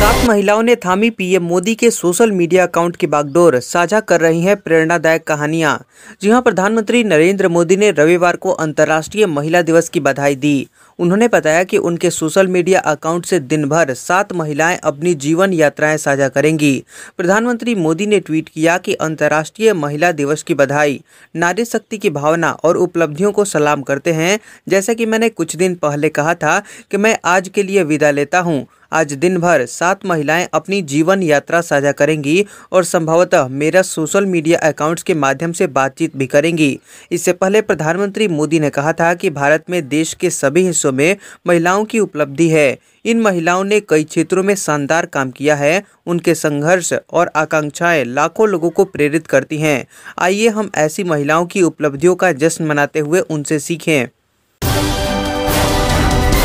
सात महिलाओं ने थामी पीएम मोदी के सोशल मीडिया अकाउंट की बागडोर साझा कर रही हैं प्रेरणादायक कहानियां जी हाँ प्रधानमंत्री नरेंद्र मोदी ने रविवार को अंतर्राष्ट्रीय महिला दिवस की बधाई दी उन्होंने बताया कि उनके सोशल मीडिया अकाउंट से दिन भर सात महिलाएं अपनी जीवन यात्राएं साझा करेंगी प्रधानमंत्री मोदी ने ट्वीट किया कि अंतर्राष्ट्रीय महिला दिवस की बधाई नारी शक्ति की भावना और उपलब्धियों को सलाम करते हैं जैसा कि मैंने कुछ दिन पहले कहा था कि मैं आज के लिए विदा लेता हूँ आज दिन भर सात महिलाएं अपनी जीवन यात्रा साझा करेंगी और संभवतः मेरा सोशल मीडिया अकाउंट्स के माध्यम से बातचीत भी करेंगी इससे पहले प्रधानमंत्री मोदी ने कहा था कि भारत में देश के सभी हिस्सों में महिलाओं की उपलब्धि है इन महिलाओं ने कई क्षेत्रों में शानदार काम किया है उनके संघर्ष और आकांक्षाएं लाखों लोगों को प्रेरित करती हैं आइए हम ऐसी महिलाओं की उपलब्धियों का जश्न मनाते हुए उनसे सीखें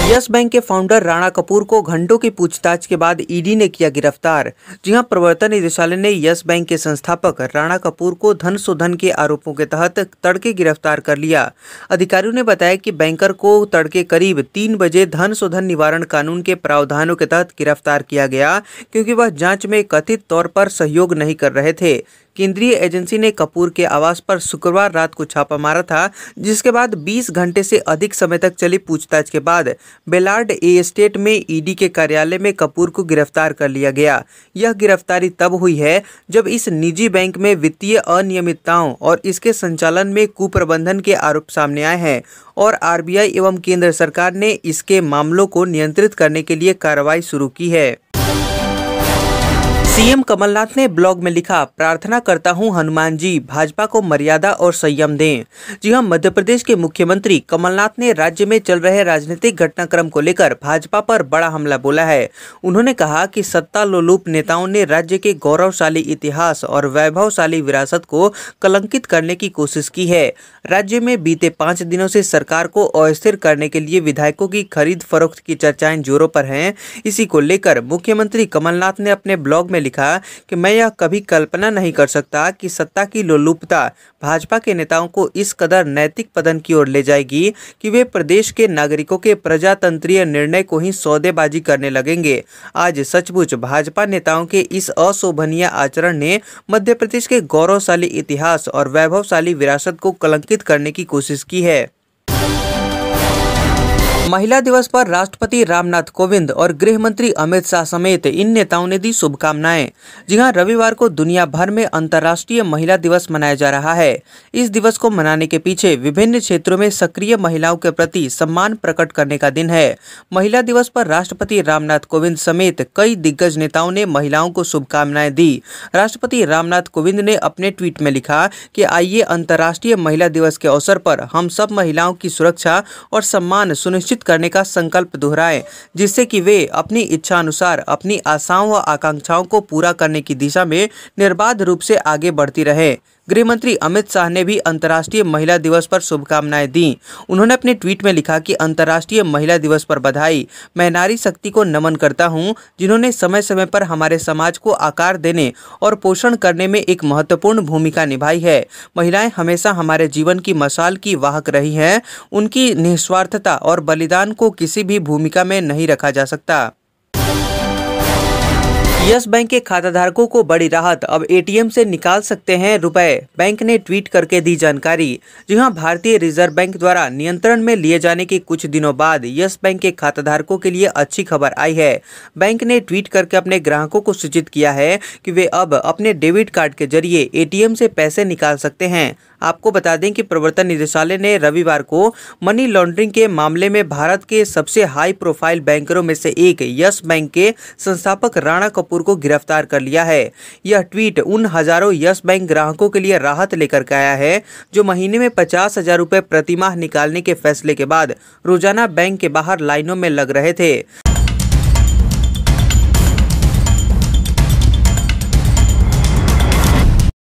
यस बैंक के फाउंडर राणा कपूर को घंटों की पूछताछ के बाद ईडी e ने किया गिरफ्तार जी प्रवर्तन निदेशालय ने यस बैंक के संस्थापक राणा कपूर को धन शोधन के आरोपों के तहत तड़के गिरफ्तार कर लिया अधिकारियों ने बताया कि बैंकर को तड़के करीब तीन बजे धन शोधन निवारण कानून के प्रावधानों के तहत गिरफ्तार किया गया क्योंकि वह जाँच में कथित तौर पर सहयोग नहीं कर रहे थे केंद्रीय एजेंसी ने कपूर के आवास पर शुक्रवार रात को छापा मारा था जिसके बाद 20 घंटे से अधिक समय तक चली पूछताछ के बाद बेलार्ड ए स्टेट में ईडी के कार्यालय में कपूर को गिरफ्तार कर लिया गया यह गिरफ्तारी तब हुई है जब इस निजी बैंक में वित्तीय अनियमितताओं और इसके संचालन में कुप्रबंधन के आरोप सामने आए हैं और आरबीआई एवं केंद्र सरकार ने इसके मामलों को नियंत्रित करने के लिए कार्रवाई शुरू की है सीएम कमलनाथ ने ब्लॉग में लिखा प्रार्थना करता हूं हनुमान जी भाजपा को मर्यादा और संयम दें जी हां मध्य प्रदेश के मुख्यमंत्री कमलनाथ ने राज्य में चल रहे राजनीतिक घटनाक्रम को लेकर भाजपा पर बड़ा हमला बोला है उन्होंने कहा कि सत्ता लोलूप नेताओं ने राज्य के गौरवशाली इतिहास और वैभवशाली विरासत को कलंकित करने की कोशिश की है राज्य में बीते पांच दिनों से सरकार को अस्थिर करने के लिए विधायकों की खरीद फरोख्त की चर्चाएं जोरों पर है इसी को लेकर मुख्यमंत्री कमलनाथ ने अपने ब्लॉग में लिखा कि मैं यह कभी कल्पना नहीं कर सकता कि सत्ता की लोलुपता भाजपा के नेताओं को इस कदर नैतिक पदन की ओर ले जाएगी कि वे प्रदेश के नागरिकों के प्रजातंत्रीय निर्णय को ही सौदेबाजी करने लगेंगे आज सचमुच भाजपा नेताओं के इस अशोभनीय आचरण ने मध्य प्रदेश के गौरवशाली इतिहास और वैभवशाली विरासत को कलंकित करने की कोशिश की है महिला दिवस पर राष्ट्रपति रामनाथ कोविंद और गृह मंत्री अमित शाह समेत इन नेताओं ने दी शुभकामनाएं जी हाँ रविवार को दुनिया भर में अंतर्राष्ट्रीय महिला दिवस मनाया जा रहा है इस दिवस को मनाने के पीछे विभिन्न क्षेत्रों में सक्रिय महिलाओं के प्रति सम्मान प्रकट करने का दिन है महिला दिवस पर राष्ट्रपति रामनाथ कोविंद समेत कई दिग्गज नेताओं ने महिलाओं को शुभकामनाएं दी राष्ट्रपति रामनाथ कोविंद ने अपने ट्वीट में लिखा कि आइए अंतर्राष्ट्रीय महिला दिवस के अवसर पर हम सब महिलाओं की सुरक्षा और सम्मान सुनिश्चित सुनिश्चित करने का संकल्प दोहराएं जिससे कि वे अपनी इच्छा अनुसार अपनी आशाओं व आकांक्षाओं को पूरा करने की दिशा में निर्बाध रूप से आगे बढ़ती रहे गृह मंत्री अमित शाह ने भी अंतर्राष्ट्रीय महिला दिवस पर शुभकामनाएं दी उन्होंने अपने ट्वीट में लिखा कि अंतर्राष्ट्रीय महिला दिवस पर बधाई मैं नारी शक्ति को नमन करता हूं जिन्होंने समय समय पर हमारे समाज को आकार देने और पोषण करने में एक महत्वपूर्ण भूमिका निभाई है महिलाएं हमेशा हमारे जीवन की मशाल की वाहक रही है उनकी निस्वार्थता और बलिदान को किसी भी भूमिका में नहीं रखा जा सकता यस बैंक के खाताधारकों को बड़ी राहत अब एटीएम से निकाल सकते हैं रुपए बैंक ने ट्वीट करके दी जानकारी जी हाँ भारतीय रिजर्व बैंक द्वारा नियंत्रण में लिए जाने के कुछ दिनों बाद यस बैंक के खाताधारकों के लिए अच्छी खबर आई है बैंक ने ट्वीट करके अपने ग्राहकों को सूचित किया है कि वे अब अपने डेबिट कार्ड के जरिए ए से पैसे निकाल सकते हैं आपको बता दें कि प्रवर्तन निदेशालय ने रविवार को मनी लॉन्ड्रिंग के मामले में भारत के सबसे हाई प्रोफाइल बैंकरों में से एक यस बैंक के संस्थापक राणा कपूर को गिरफ्तार कर लिया है यह ट्वीट उन हजारों यस बैंक ग्राहकों के लिए राहत लेकर के आया है जो महीने में पचास हजार रुपये प्रतिमाह निकालने के फैसले के बाद रोजाना बैंक के बाहर लाइनों में लग रहे थे